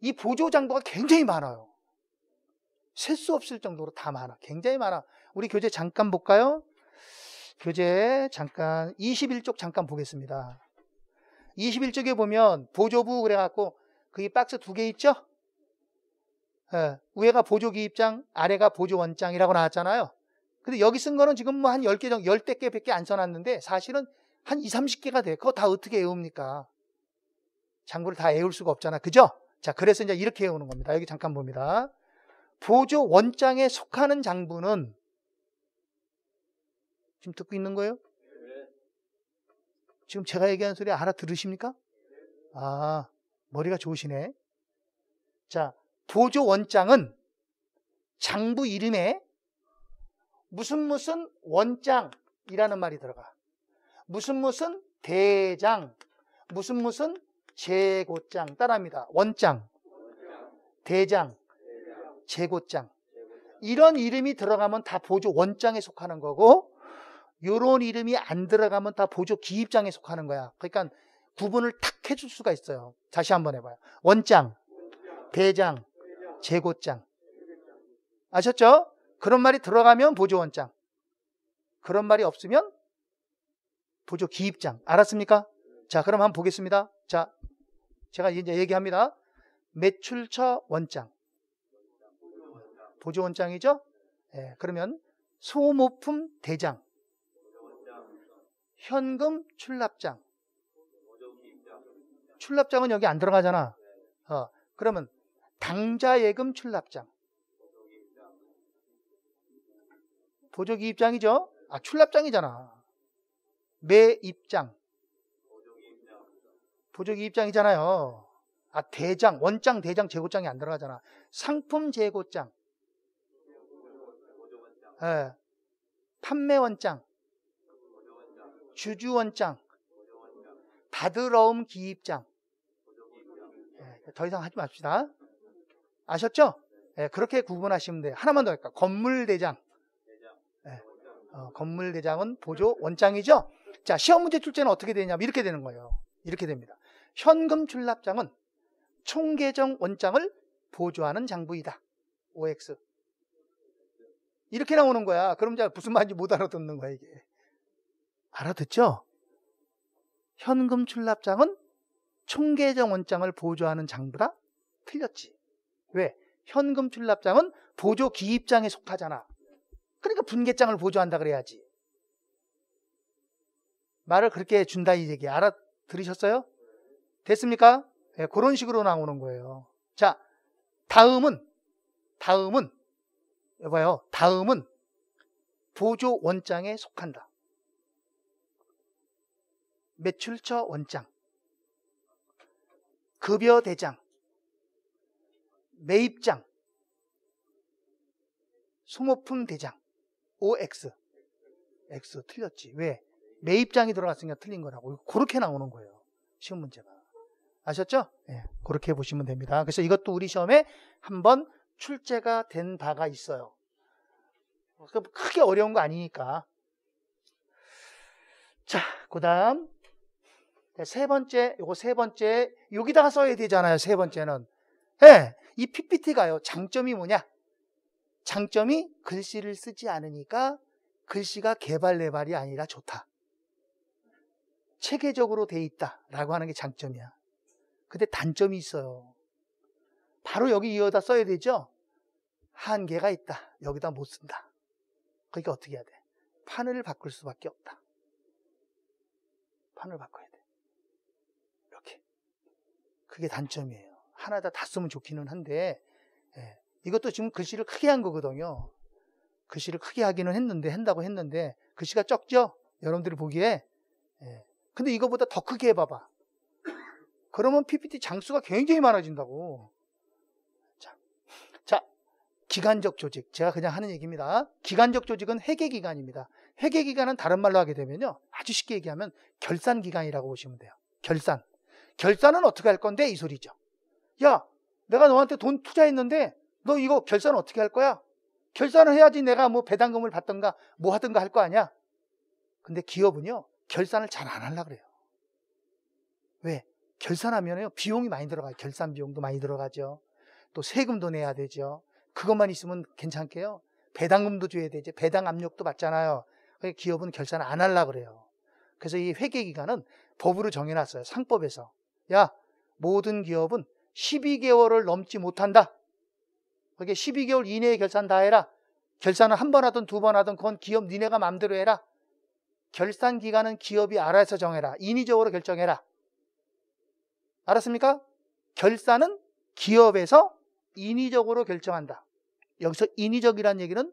이 보조 장부가 굉장히 많아요. 셀 수 없을 정도로 다 많아. 굉장히 많아. 우리 교재 잠깐 볼까요? 교재 잠깐 21쪽 잠깐 보겠습니다. 21쪽에 보면 보조부 그래갖고 그게 박스 두 개 있죠? 예, 위에가 보조기입장, 아래가 보조원장이라고 나왔잖아요. 근데 여기 쓴 거는 지금 뭐 한 10개 정도, 10대 개, 100개 안 써놨는데 사실은 한 20, 30개가 돼. 그거 다 어떻게 외웁니까? 장구를 다 외울 수가 없잖아. 그죠? 자, 그래서 이제 이렇게 외우는 겁니다. 여기 잠깐 봅니다. 보조 원장에 속하는 장부는 지금 듣고 있는 거예요? 지금 제가 얘기하는 소리 알아들으십니까? 아, 머리가 좋으시네. 자, 보조 원장은 장부 이름에 무슨 무슨 원장이라는 말이 들어가. 무슨 무슨 대장, 무슨 무슨 제고장 따라합니다. 원장, 대장, 제고장 이런 이름이 들어가면 다 보조 원장에 속하는 거고 요런 이름이 안 들어가면 다 보조 기입장에 속하는 거야. 그러니까 구분을 탁 해줄 수가 있어요. 다시 한번 해봐요. 원장, 대장, 제고장 아셨죠? 그런 말이 들어가면 보조원장. 그런 말이 없으면 보조 기입장. 알았습니까? 자, 그럼 한번 보겠습니다. 자, 제가 이제 얘기합니다. 매출처 원장. 보조원장이죠? 예, 그러면 소모품 대장. 현금 출납장. 출납장은 여기 안 들어가잖아. 어, 그러면 당자예금 출납장. 보조기 입장이죠? 아, 출납장이잖아. 매 입장. 보조기 입장이잖아요. 아, 대장, 원장, 대장, 재고장이 안 들어가잖아. 상품 재고장. 예. 판매원장. 주주원장. 다들러움 기입장. 예, 더 이상 하지 맙시다. 아셨죠? 예, 그렇게 구분하시면 돼요. 하나만 더 할까? 건물대장. 어, 건물 대장은 보조 원장이죠. 자, 시험 문제 출제는 어떻게 되냐면 이렇게 되는 거예요. 이렇게 됩니다. 현금 출납장은 총계정 원장을 보조하는 장부이다. OX. 이렇게 나오는 거야. 그럼 제가 무슨 말인지 못 알아듣는 거야, 이게. 알아듣죠? 현금 출납장은 총계정 원장을 보조하는 장부다? 틀렸지. 왜? 현금 출납장은 보조 기입장에 속하잖아. 그러니까 분계장을 보조한다 그래야지. 말을 그렇게 준다 이 얘기 알아들으셨어요? 됐습니까? 네, 그런 식으로 나오는 거예요. 자, 다음은 다음은 여봐요. 다음은 보조 원장에 속한다. 매출처 원장, 급여 대장, 매입장, 소모품 대장, OX. X 틀렸지. 왜? 매입장이 들어갔으니까 틀린 거라고. 그렇게 나오는 거예요. 시험 문제가. 아셨죠? 예, 네, 그렇게 보시면 됩니다. 그래서 이것도 우리 시험에 한번 출제가 된 바가 있어요. 그 크게 어려운 거 아니니까. 자, 그 다음. 세 번째, 요거 세 번째. 여기다가 써야 되잖아요. 세 번째는. 예, 네, 이 PPT가요. 장점이 뭐냐? 장점이 글씨를 쓰지 않으니까 글씨가 개발레발이 아니라 좋다. 체계적으로 돼 있다라고 하는 게 장점이야. 근데 단점이 있어요. 바로 여기 이어다 써야 되죠? 한계가 있다. 여기다 못 쓴다. 그러니까 어떻게 해야 돼? 판을 바꿀 수밖에 없다. 판을 바꿔야 돼. 이렇게. 그게 단점이에요. 하나다 다 쓰면 좋기는 한데 이것도 지금 글씨를 크게 한 거거든요. 글씨를 크게 하기는 했는데, 한다고 했는데, 글씨가 적죠? 여러분들이 보기에. 예. 근데 이거보다 더 크게 해봐봐. 그러면 PPT 장수가 굉장히 많아진다고. 자, 자, 기간적 조직. 제가 그냥 하는 얘기입니다. 기간적 조직은 회계기간입니다. 회계기간은 다른 말로 하게 되면요. 아주 쉽게 얘기하면 결산기간이라고 보시면 돼요. 결산. 결산은 어떻게 할 건데? 이 소리죠. 야, 내가 너한테 돈 투자했는데 너 이거 결산 어떻게 할 거야? 결산을 해야지 내가 뭐 배당금을 받던가 뭐 하든가 할 거 아니야? 근데 기업은요, 결산을 잘 안 하려 그래요. 왜? 결산하면요, 비용이 많이 들어가요. 결산 비용도 많이 들어가죠. 또 세금도 내야 되죠. 그것만 있으면 괜찮게요. 배당금도 줘야 되지. 배당 압력도 받잖아요. 기업은 결산 안 하려 그래요. 그래서 이 회계 기간은 법으로 정해놨어요. 상법에서. 야, 모든 기업은 12개월을 넘지 못한다. 그게 12개월 이내에 결산 다 해라. 결산을한 번 하든 두 번 하든 그건 기업 니네가 마음대로 해라. 결산 기간은 기업이 알아서 정해라. 인위적으로 결정해라. 알았습니까? 결산은 기업에서 인위적으로 결정한다. 여기서 인위적이라는 얘기는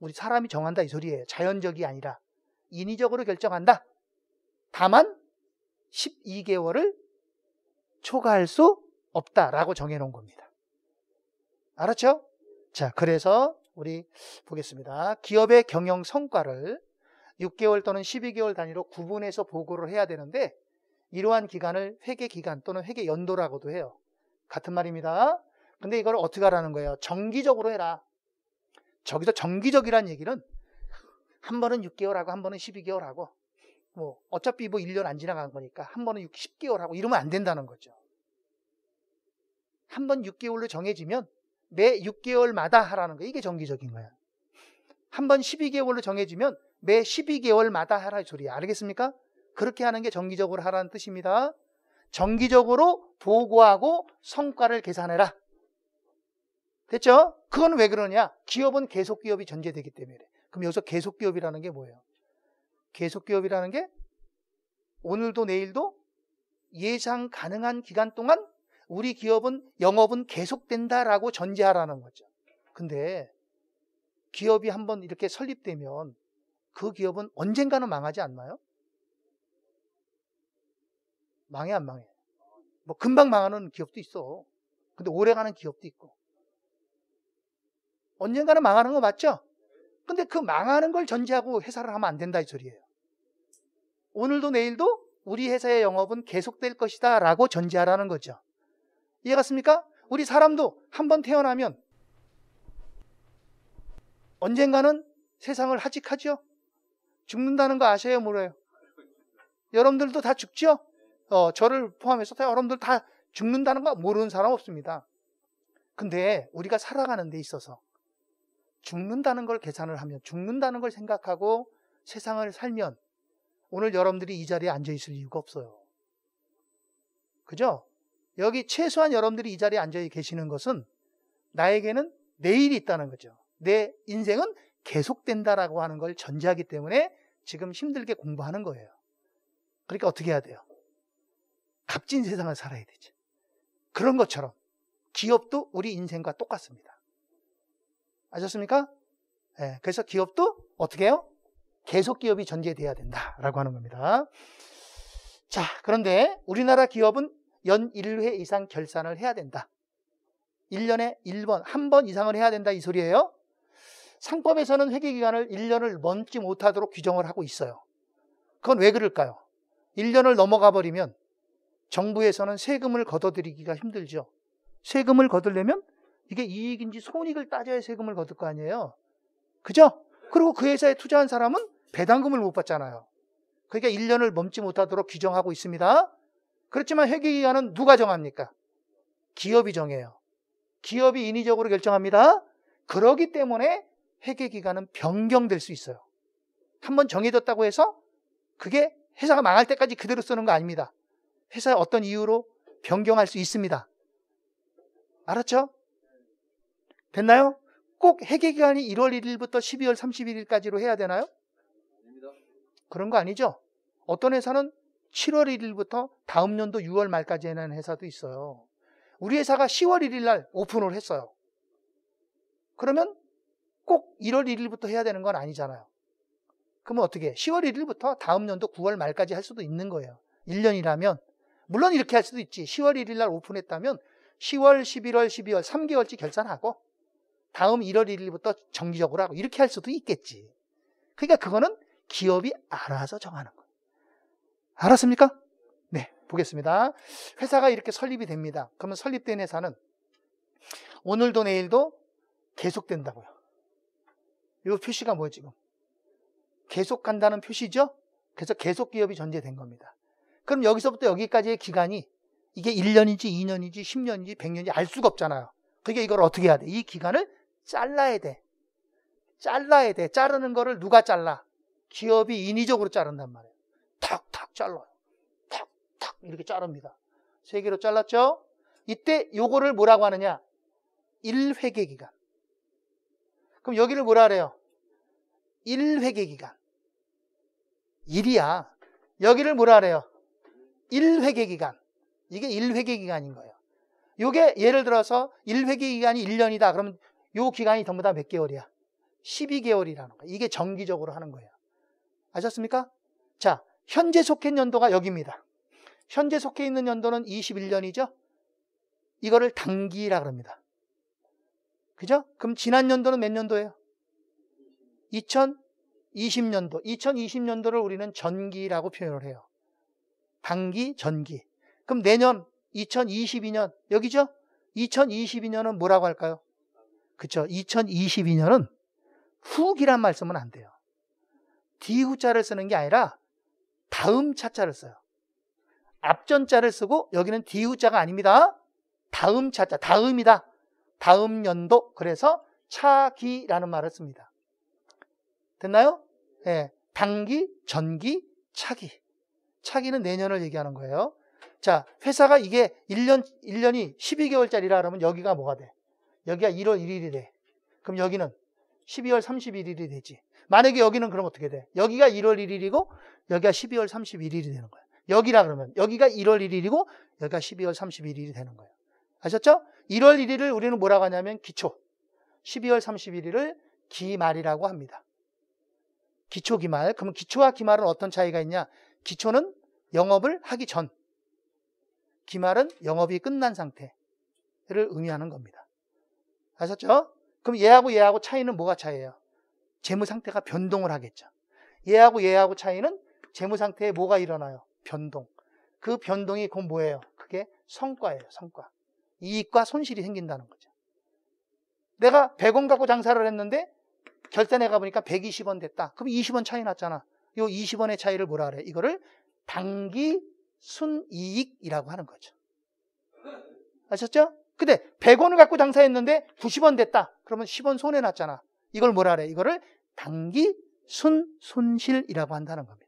우리 사람이 정한다 이 소리예요. 자연적이 아니라 인위적으로 결정한다. 다만 12개월을 초과할 수 없다라고 정해놓은 겁니다. 알았죠? 자, 그래서 우리 보겠습니다. 기업의 경영 성과를 6개월 또는 12개월 단위로 구분해서 보고를 해야 되는데 이러한 기간을 회계 기간 또는 회계 연도라고도 해요. 같은 말입니다. 근데 이걸 어떻게 하라는 거예요? 정기적으로 해라. 저기서 정기적이란 얘기는 한 번은 6개월 하고 한 번은 12개월 하고 뭐 어차피 뭐 1년 안 지나간 거니까 한 번은 6, 0개월 하고 이러면 안 된다는 거죠. 한 번 6개월로 정해지면 매 6개월마다 하라는 거예요. 이게 정기적인 거야. 한번 12개월로 정해지면 매 12개월마다 하라 이 소리야. 알겠습니까? 그렇게 하는 게 정기적으로 하라는 뜻입니다. 정기적으로 보고하고 성과를 계산해라. 됐죠? 그건 왜 그러냐? 기업은 계속 기업이 전제되기 때문에. 그럼 여기서 계속 기업이라는 게 뭐예요? 계속 기업이라는 게 오늘도 내일도 예상 가능한 기간 동안 우리 기업은 영업은 계속된다라고 전제하라는 거죠. 근데 기업이 한번 이렇게 설립되면 그 기업은 언젠가는 망하지 않나요? 망해 안 망해? 뭐 금방 망하는 기업도 있어. 근데 오래가는 기업도 있고. 언젠가는 망하는 거 맞죠? 근데 그 망하는 걸 전제하고 회사를 하면 안 된다 이 소리예요. 오늘도 내일도 우리 회사의 영업은 계속될 것이다 라고 전제하라는 거죠. 이해갔습니까? 우리 사람도 한번 태어나면 언젠가는 세상을 하직하지요? 죽는다는 거 아세요? 물어요. 여러분들도 다 죽지요? 어, 저를 포함해서 다 여러분들 다 죽는다는 거 모르는 사람 없습니다. 근데 우리가 살아가는 데 있어서 죽는다는 걸 계산을 하면, 죽는다는 걸 생각하고 세상을 살면 오늘 여러분들이 이 자리에 앉아 있을 이유가 없어요. 그죠? 여기 최소한 여러분들이 이 자리에 앉아 계시는 것은 나에게는 내일이 있다는 거죠. 내 인생은 계속된다라고 하는 걸 전제하기 때문에 지금 힘들게 공부하는 거예요. 그러니까 어떻게 해야 돼요? 값진 세상을 살아야 되지. 그런 것처럼 기업도 우리 인생과 똑같습니다. 아셨습니까? 네, 그래서 기업도 어떻게 해요? 계속 기업이 전제돼야 된다라고 하는 겁니다. 자, 그런데 우리나라 기업은 연 1회 이상 결산을 해야 된다. 1년에 1번, 한 번 이상을 해야 된다 이 소리예요. 상법에서는 회계기간을 1년을 넘지 못하도록 규정을 하고 있어요. 그건 왜 그럴까요? 1년을 넘어가 버리면 정부에서는 세금을 걷어들이기가 힘들죠. 세금을 거둘려면 이게 이익인지 손익을 따져야 세금을 거둘 거 아니에요. 그죠? 그리고 그 회사에 투자한 사람은 배당금을 못 받잖아요. 그러니까 1년을 멈지 못하도록 규정하고 있습니다. 그렇지만 회계 기간은 누가 정합니까? 기업이 정해요. 기업이 인위적으로 결정합니다. 그러기 때문에 회계 기간은 변경될 수 있어요. 한번 정해졌다고 해서 그게 회사가 망할 때까지 그대로 쓰는 거 아닙니다. 회사에 어떤 이유로 변경할 수 있습니다. 알았죠? 됐나요? 꼭 회계 기간이 1월 1일부터 12월 31일까지로 해야 되나요? 그런 거 아니죠? 어떤 회사는 7월 1일부터 다음 년도 6월 말까지 하는 회사도 있어요. 우리 회사가 10월 1일 날 오픈을 했어요. 그러면 꼭 1월 1일부터 해야 되는 건 아니잖아요. 그러면 어떻게? 10월 1일부터 다음 년도 9월 말까지 할 수도 있는 거예요. 1년이라면. 물론 이렇게 할 수도 있지. 10월 1일 날 오픈했다면 10월, 11월, 12월 3개월치 결산하고 다음 1월 1일부터 정기적으로 하고 이렇게 할 수도 있겠지. 그러니까 그거는 기업이 알아서 정하는 거예요. 알았습니까? 네, 보겠습니다. 회사가 이렇게 설립이 됩니다. 그러면 설립된 회사는 오늘도 내일도 계속된다고요. 이 표시가 뭐예요, 지금? 계속간다는 표시죠? 그래서 계속 기업이 전제된 겁니다. 그럼 여기서부터 여기까지의 기간이 이게 1년인지 2년인지 10년인지 100년인지 알 수가 없잖아요. 그게 그러니까 이걸 어떻게 해야 돼? 이 기간을 잘라야 돼. 잘라야 돼. 자르는 거를 누가 잘라? 기업이 인위적으로 자른단 말이에요. 탁탁 잘라요. 탁탁 이렇게 자릅니다. 세 개로 잘랐죠? 이때 요거를 뭐라고 하느냐? 1회계 기간. 그럼 여기를 뭐라 그래요? 1회계 기간. 1이야. 여기를 뭐라 그래요? 1회계 기간. 이게 1회계 기간인 거예요. 요게 예를 들어서 1회계 기간이 1년이다. 그러면 요 기간이 전부 다 몇 개월이야? 12개월이라는 거예요. 이게 정기적으로 하는 거예요. 아셨습니까? 자, 현재 속해 연도가 여기입니다. 현재 속해 있는 연도는 21년이죠. 이거를 단기라 그럽니다. 그죠? 그럼 지난 연도는 몇 년도예요? 2020년도. 2020년도를 우리는 전기라고 표현을 해요. 단기, 전기. 그럼 내년 2022년 여기죠? 2022년은 뭐라고 할까요? 그죠 2022년은 후기란 말씀은 안 돼요. 뒤후자를 쓰는 게 아니라 다음 차자를 써요. 앞전자를 쓰고 여기는 뒤후자가 아닙니다. 다음 차자, 다음이다. 다음 연도. 그래서 차기라는 말을 씁니다. 됐나요? 예. 네. 당기, 전기, 차기. 차기는 내년을 얘기하는 거예요. 자, 회사가 이게 1년, 1년이 12개월짜리라 그러면 여기가 뭐가 돼? 여기가 1월 1일이 돼. 그럼 여기는 12월 31일이 되지. 만약에 여기는 그럼 어떻게 돼? 여기가 1월 1일이고 여기가 12월 31일이 되는 거야. 여기라 그러면 여기가 1월 1일이고 여기가 12월 31일이 되는 거예요. 아셨죠? 1월 1일을 우리는 뭐라고 하냐면 기초. 12월 31일을 기말이라고 합니다. 기초 기말. 그럼 기초와 기말은 어떤 차이가 있냐? 기초는 영업을 하기 전. 기말은 영업이 끝난 상태를 의미하는 겁니다. 아셨죠? 그럼 얘하고 얘하고 차이는 뭐가 차이예요? 재무 상태가 변동을 하겠죠. 얘하고 얘하고 차이는 재무 상태에 뭐가 일어나요? 변동. 그 변동이 곧 뭐예요? 그게 성과예요, 성과. 이익과 손실이 생긴다는 거죠. 내가 100원 갖고 장사를 했는데 결산해 가보니까 120원 됐다. 그럼 20원 차이 났잖아. 요 20원의 차이를 뭐라 그래? 이거를 단기 순이익이라고 하는 거죠. 아셨죠? 근데 100원을 갖고 장사했는데 90원 됐다. 그러면 10원 손해 났잖아. 이걸 뭐라 그래? 이거를 단기 순 손실이라고 한다는 겁니다.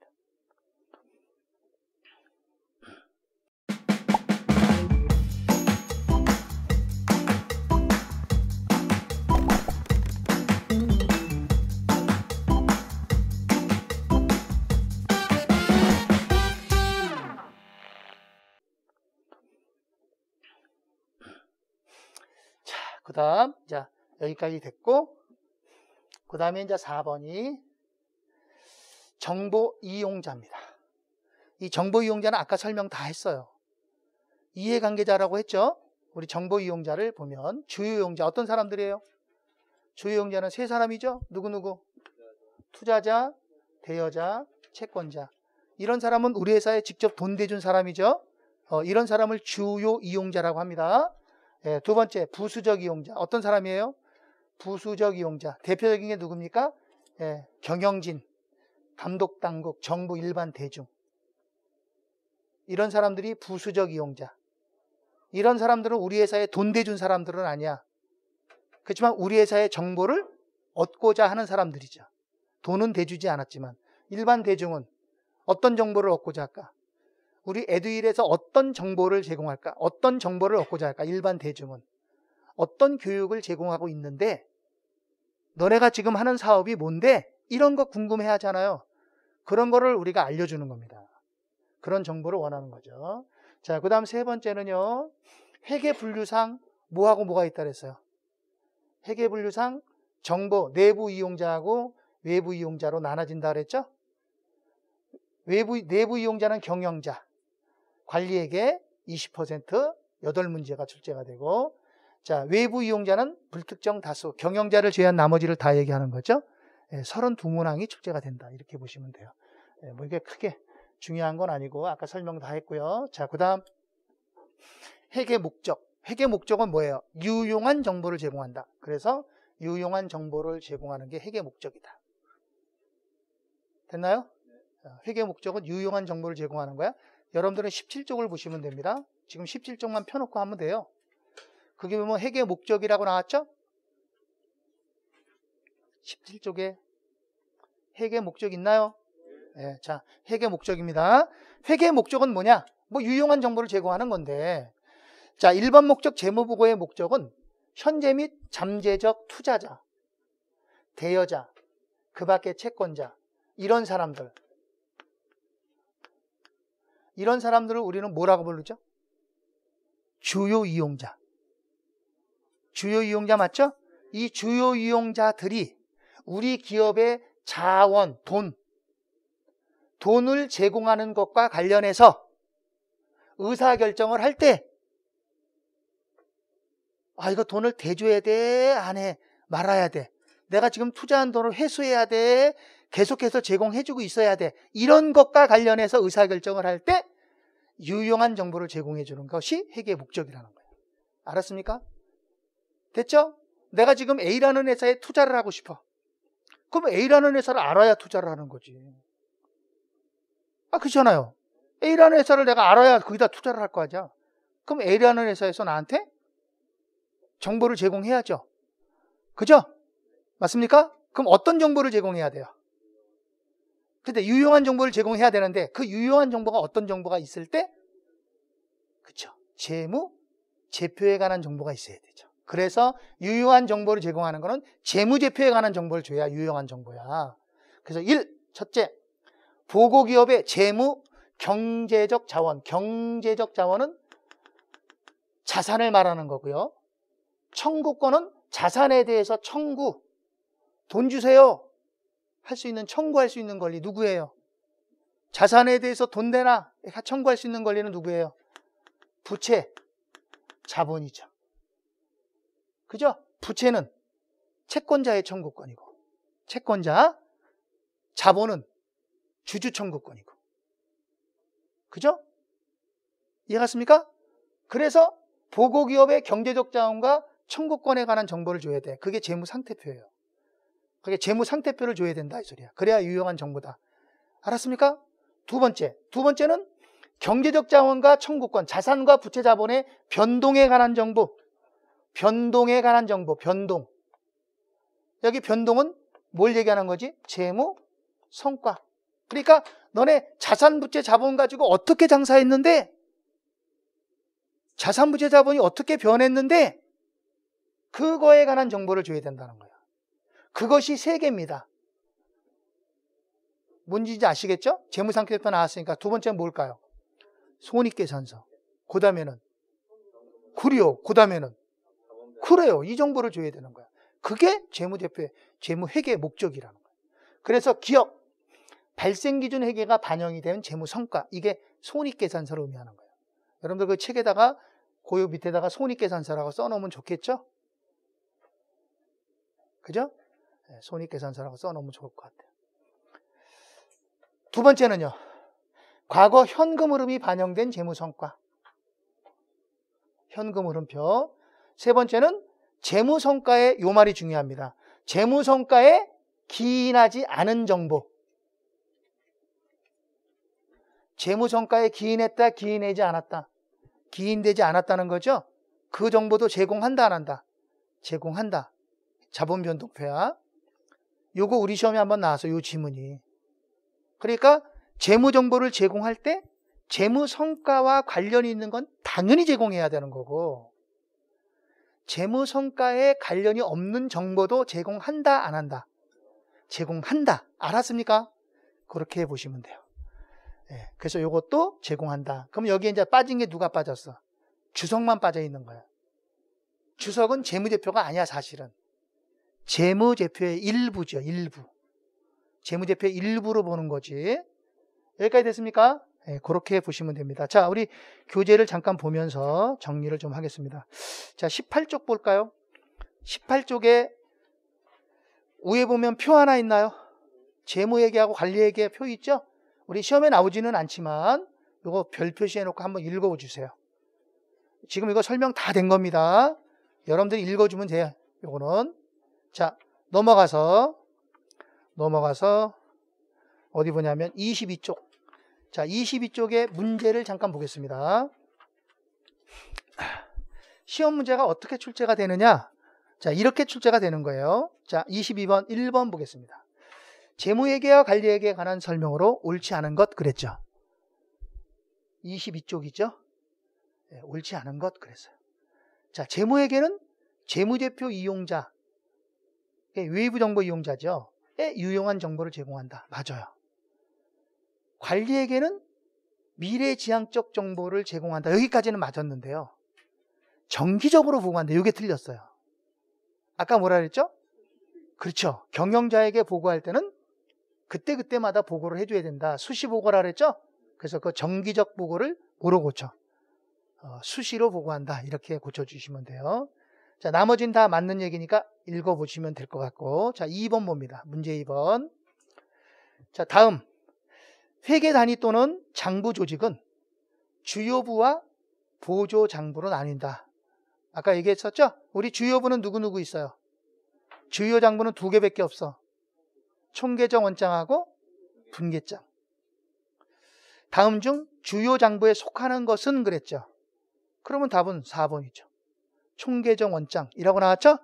자, 그 다음, 자, 여기까지 됐고, 그 다음에 이제 4번이 정보 이용자입니다. 이 정보 이용자는 아까 설명 다 했어요. 이해관계자라고 했죠? 우리 정보 이용자를 보면 주요 이용자 어떤 사람들이에요? 주요 이용자는 세 사람이죠? 누구누구? 투자자, 대여자, 채권자. 이런 사람은 우리 회사에 직접 돈 대준 사람이죠? 어, 이런 사람을 주요 이용자라고 합니다. 예, 두 번째, 부수적 이용자. 어떤 사람이에요? 부수적 이용자 대표적인 게 누굽니까? 예, 경영진, 감독당국, 정부 일반 대중 이런 사람들이 부수적 이용자 이런 사람들은 우리 회사에 돈 대준 사람들은 아니야 그렇지만 우리 회사의 정보를 얻고자 하는 사람들이죠 돈은 대주지 않았지만 일반 대중은 어떤 정보를 얻고자 할까? 우리 에듀일에서 어떤 정보를 제공할까? 어떤 정보를 얻고자 할까? 일반 대중은 어떤 교육을 제공하고 있는데 너네가 지금 하는 사업이 뭔데? 이런 거 궁금해 하잖아요. 그런 거를 우리가 알려주는 겁니다. 그런 정보를 원하는 거죠. 자, 그 다음 세 번째는요. 회계 분류상 뭐하고 뭐가 있다 그랬어요? 회계 분류상 정보, 내부 이용자하고 외부 이용자로 나눠진다 그랬죠? 외부, 내부 이용자는 경영자, 관리에게 20% 8문제가 출제가 되고 자, 외부 이용자는 불특정 다수, 경영자를 제외한 나머지를 다 얘기하는 거죠. 32문항이 예, 축제가 된다. 이렇게 보시면 돼요. 예, 뭐 이게 크게 중요한 건 아니고 아까 설명 다 했고요. 자, 그다음 회계 목적. 회계 목적은 뭐예요? 유용한 정보를 제공한다. 그래서 유용한 정보를 제공하는 게 회계 목적이다. 됐나요? 회계 목적은 유용한 정보를 제공하는 거야. 여러분들은 17쪽을 보시면 됩니다. 지금 17쪽만 펴놓고 하면 돼요. 그게 뭐 회개의 목적이라고 나왔죠? 17쪽에 회개 목적 있나요? 네, 자, 회개 목적입니다. 회개 목적은 뭐냐? 뭐 유용한 정보를 제공하는 건데. 자, 1번 목적 재무부고의 목적은 현재 및 잠재적 투자자, 대여자, 그 밖의 채권자, 이런 사람들. 이런 사람들을 우리는 뭐라고 부르죠? 주요 이용자. 주요 이용자 맞죠? 이 주요 이용자들이 우리 기업의 자원, 돈, 돈을 제공하는 것과 관련해서 의사결정을 할 때, 아, 이거 돈을 대줘야 돼? 안 해? 말아야 돼? 내가 지금 투자한 돈을 회수해야 돼? 계속해서 제공해주고 있어야 돼? 이런 것과 관련해서 의사결정을 할 때, 유용한 정보를 제공해주는 것이 회계 목적이라는 거예요. 알았습니까? 됐죠? 내가 지금 A라는 회사에 투자를 하고 싶어. 그럼 A라는 회사를 알아야 투자를 하는 거지. 아, 그렇잖아요. A라는 회사를 내가 알아야 거기다 투자를 할 거 아니야. 그럼 A라는 회사에서 나한테 정보를 제공해야죠. 그죠? 맞습니까? 그럼 어떤 정보를 제공해야 돼요? 근데 유용한 정보를 제공해야 되는데 그 유용한 정보가 어떤 정보가 있을 때 그쵸 재무 재표에 관한 정보가 있어야 되죠 그래서 유효한 정보를 제공하는 것은 재무제표에 관한 정보를 줘야 유용한 정보야. 그래서 1. 첫째, 보고기업의 재무, 경제적 자원. 경제적 자원은 자산을 말하는 거고요. 청구권은 자산에 대해서 청구, 돈 주세요. 할 수 있는, 청구할 수 있는 권리 누구예요? 자산에 대해서 돈 대나 청구할 수 있는 권리는 누구예요? 부채, 자본이죠. 그죠? 부채는 채권자의 청구권이고 채권자 자본은 주주 청구권이고 그죠? 이해 갔습니까? 그래서 보고기업의 경제적 자원과 청구권에 관한 정보를 줘야 돼 그게 재무상태표예요 그게 재무상태표를 줘야 된다 이 소리야 그래야 유용한 정보다 알았습니까? 두 번째 두 번째는 경제적 자원과 청구권, 자산과 부채 자본의 변동에 관한 정보 변동에 관한 정보, 변동. 여기 변동은 뭘 얘기하는 거지? 재무, 성과. 그러니까 너네 자산, 부채, 자본 가지고 어떻게 장사했는데? 자산, 부채, 자본이 어떻게 변했는데? 그거에 관한 정보를 줘야 된다는 거야. 그것이 세 개입니다. 뭔지 아시겠죠? 재무상태표 나왔으니까 두 번째는 뭘까요? 손익계산서. 그 다음에는 구리오. 그 다음에는 그래요. 이 정보를 줘야 되는 거야. 그게 재무제표의 재무회계의 목적이라는 거야. 그래서 기업 발생기준 회계가 반영이 된 재무성과 이게 손익계산서를 의미하는 거예요. 여러분들 그 책에다가 고요 밑에다가 손익계산서라고 써놓으면 좋겠죠? 그죠? 예, 손익계산서라고 써놓으면 좋을 것 같아요. 두 번째는요. 과거 현금 흐름이 반영된 재무성과 현금 흐름표 세 번째는 재무성과의 요 말이 중요합니다. 재무성과에 기인하지 않은 정보. 재무성과에 기인했다, 기인하지 않았다. 기인되지 않았다는 거죠. 그 정보도 제공한다, 안 한다. 제공한다. 자본 변동표야. 요거 우리 시험에 한번 나와서 요 지문이. 그러니까 재무 정보를 제공할 때 재무 성과와 관련이 있는 건 당연히 제공해야 되는 거고 재무성과에 관련이 없는 정보도 제공한다, 안 한다? 제공한다. 알았습니까? 그렇게 보시면 돼요. 예, 그래서 이것도 제공한다. 그럼 여기에 이제 빠진 게 누가 빠졌어? 주석만 빠져 있는 거야. 주석은 재무대표가 아니야, 사실은. 재무대표의 일부죠, 일부. 재무대표의 일부로 보는 거지. 여기까지 됐습니까? 예, 그렇게 보시면 됩니다. 자, 우리 교재를 잠깐 보면서 정리를 좀 하겠습니다. 자, 18쪽 볼까요? 18쪽에 위에 보면 표 하나 있나요? 재무회계하고 관리회계 표 있죠? 우리 시험에 나오지는 않지만 이거 별 표시해놓고 한번 읽어 주세요. 지금 이거 설명 다 된 겁니다. 여러분들이 읽어주면 돼요. 요거는. 자, 넘어가서, 넘어가서, 어디 보냐면 22쪽. 자, 22쪽의 문제를 잠깐 보겠습니다. 시험 문제가 어떻게 출제가 되느냐? 자, 이렇게 출제가 되는 거예요. 자, 22번 1번 보겠습니다. 재무회계와 관리회계에 관한 설명으로 옳지 않은 것 그랬죠. 22쪽이죠. 네, 예, 옳지 않은 것 그랬어요. 자, 재무회계는 재무제표 이용자, 외부정보 이용자죠. 에 유용한 정보를 제공한다. 맞아요. 관리에게는 미래지향적 정보를 제공한다. 여기까지는 맞았는데요. 정기적으로 보고한다. 이게 틀렸어요. 아까 뭐라 그랬죠? 그렇죠. 경영자에게 보고할 때는 그때그때마다 보고를 해줘야 된다. 수시 보고라 그랬죠? 그래서 그 정기적 보고를 뭐로 고쳐? 어, 수시로 보고한다. 이렇게 고쳐주시면 돼요. 자, 나머진 다 맞는 얘기니까 읽어보시면 될 것 같고. 자, 2번 봅니다. 문제 2번. 자, 다음. 회계 단위 또는 장부 조직은 주요부와 보조 장부로 나뉜다. 아까 얘기했었죠? 우리 주요부는 누구누구 있어요? 주요 장부는 두 개밖에 없어. 총계정 원장하고 분계장. 다음 중 주요 장부에 속하는 것은 그랬죠. 그러면 답은 4번이죠. 총계정 원장이라고 나왔죠?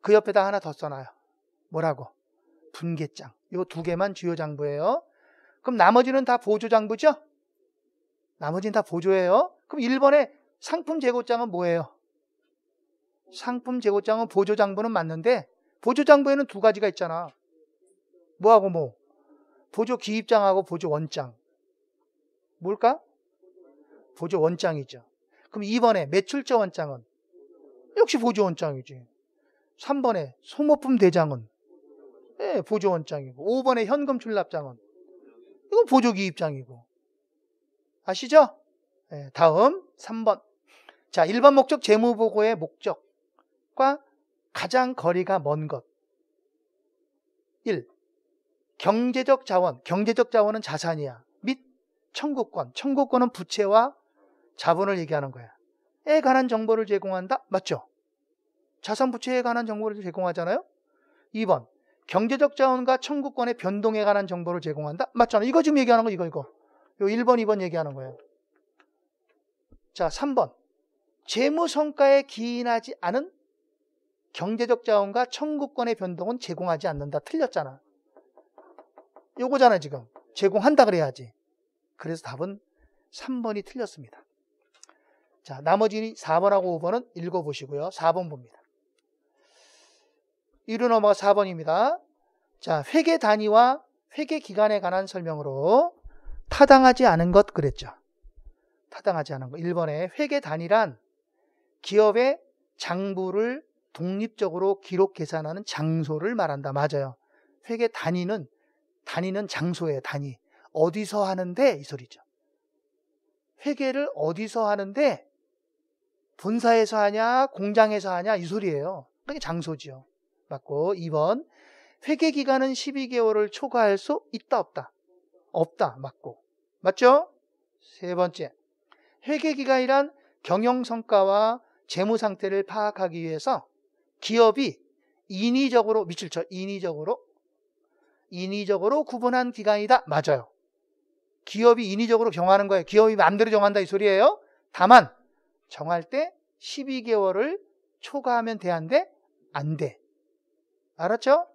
그 옆에다 하나 더 써놔요. 뭐라고? 분계장. 요 두 개만 주요 장부예요. 그럼 나머지는 다 보조장부죠? 나머지는 다 보조예요. 그럼 1번에 상품 재고장은 뭐예요? 상품 재고장은 보조장부는 맞는데 보조장부에는 두 가지가 있잖아. 뭐하고 뭐? 보조 기입장하고 보조 원장. 뭘까? 보조 원장이죠. 그럼 2번에 매출자 원장은 역시 보조 원장이지. 3번에 소모품 대장은 예, 보조 원장이고 5번에 현금 출납장은 모두 보조기 입장이고. 아시죠? 네, 다음 3번. 자, 일반 목적 재무보고의 목적과 가장 거리가 먼 것. 1. 경제적 자원. 경제적 자원은 자산이야. 및 청구권. 청구권은 부채와 자본을 얘기하는 거야. 에 관한 정보를 제공한다. 맞죠? 자산 부채에 관한 정보를 제공하잖아요. 2번. 경제적 자원과 청구권의 변동에 관한 정보를 제공한다? 맞잖아. 이거 지금 얘기하는 거 이거 이거. 요 1번, 2번 얘기하는 거예요. 자, 3번. 재무 성과에 기인하지 않은 경제적 자원과 청구권의 변동은 제공하지 않는다. 틀렸잖아. 요거잖아, 지금. 제공한다 그래야지. 그래서 답은 3번이 틀렸습니다. 자, 나머지 4번하고 5번은 읽어보시고요. 4번 봅니다. 위로 넘어가 뭐 4번입니다. 자, 회계 단위와 회계 기간에 관한 설명으로 타당하지 않은 것 그랬죠. 타당하지 않은 것. 1번에 회계 단위란 기업의 장부를 독립적으로 기록 계산하는 장소를 말한다. 맞아요. 회계 단위는 단위는 장소의 단위. 어디서 하는데 이 소리죠. 회계를 어디서 하는데 본사에서 하냐 공장에서 하냐 이 소리예요. 그게 장소지요. 맞고 2번 회계 기간은 12개월을 초과할 수 있다 없다 없다 맞고 맞죠? 세 번째 회계 기간이란 경영 성과와 재무 상태를 파악하기 위해서 기업이 인위적으로 미칠죠 인위적으로 인위적으로 구분한 기간이다 맞아요 기업이 인위적으로 정하는 거예요 기업이 마음대로 정한다 이 소리예요 다만 정할 때 12개월을 초과하면 돼안 돼? 안 돼. 알았죠?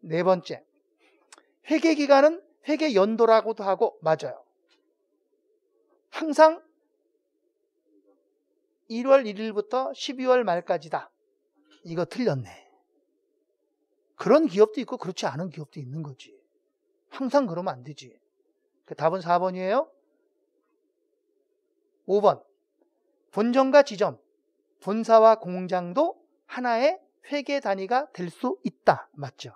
네 번째. 회계 기간은 회계 연도라고도 하고 맞아요. 항상 1월 1일부터 12월 말까지다. 이거 틀렸네. 그런 기업도 있고 그렇지 않은 기업도 있는 거지. 항상 그러면 안 되지. 그 답은 4번이에요. 5번. 본점과 지점, 본사와 공장도 하나의 회계 단위가 될 수 있다. 맞죠?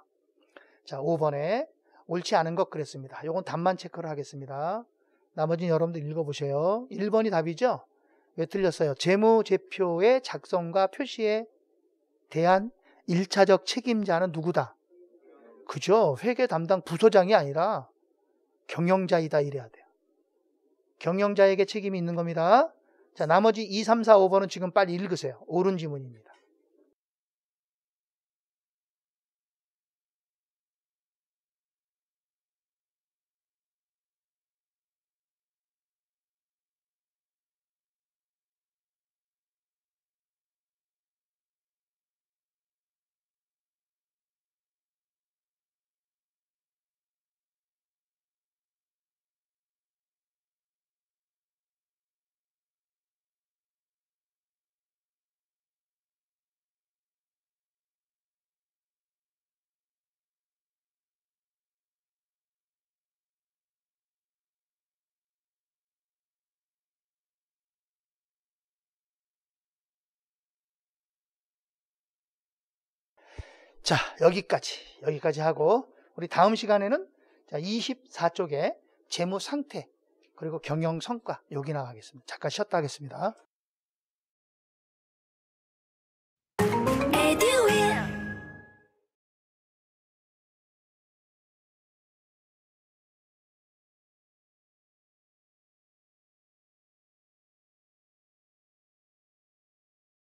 자, 5번에 옳지 않은 것 그랬습니다. 요건 답만 체크를 하겠습니다. 나머지는 여러분들 읽어보세요. 1번이 답이죠? 왜 틀렸어요? 재무제표의 작성과 표시에 대한 1차적 책임자는 누구다? 그죠? 회계 담당 부서장이 아니라 경영자이다 이래야 돼요. 경영자에게 책임이 있는 겁니다. 자, 나머지 2, 3, 4, 5번은 지금 빨리 읽으세요. 옳은 지문입니다. 자, 여기까지, 여기까지 하고, 우리 다음 시간에는 24쪽에 재무 상태, 그리고 경영 성과, 여기 나가겠습니다. 잠깐 쉬었다 하겠습니다.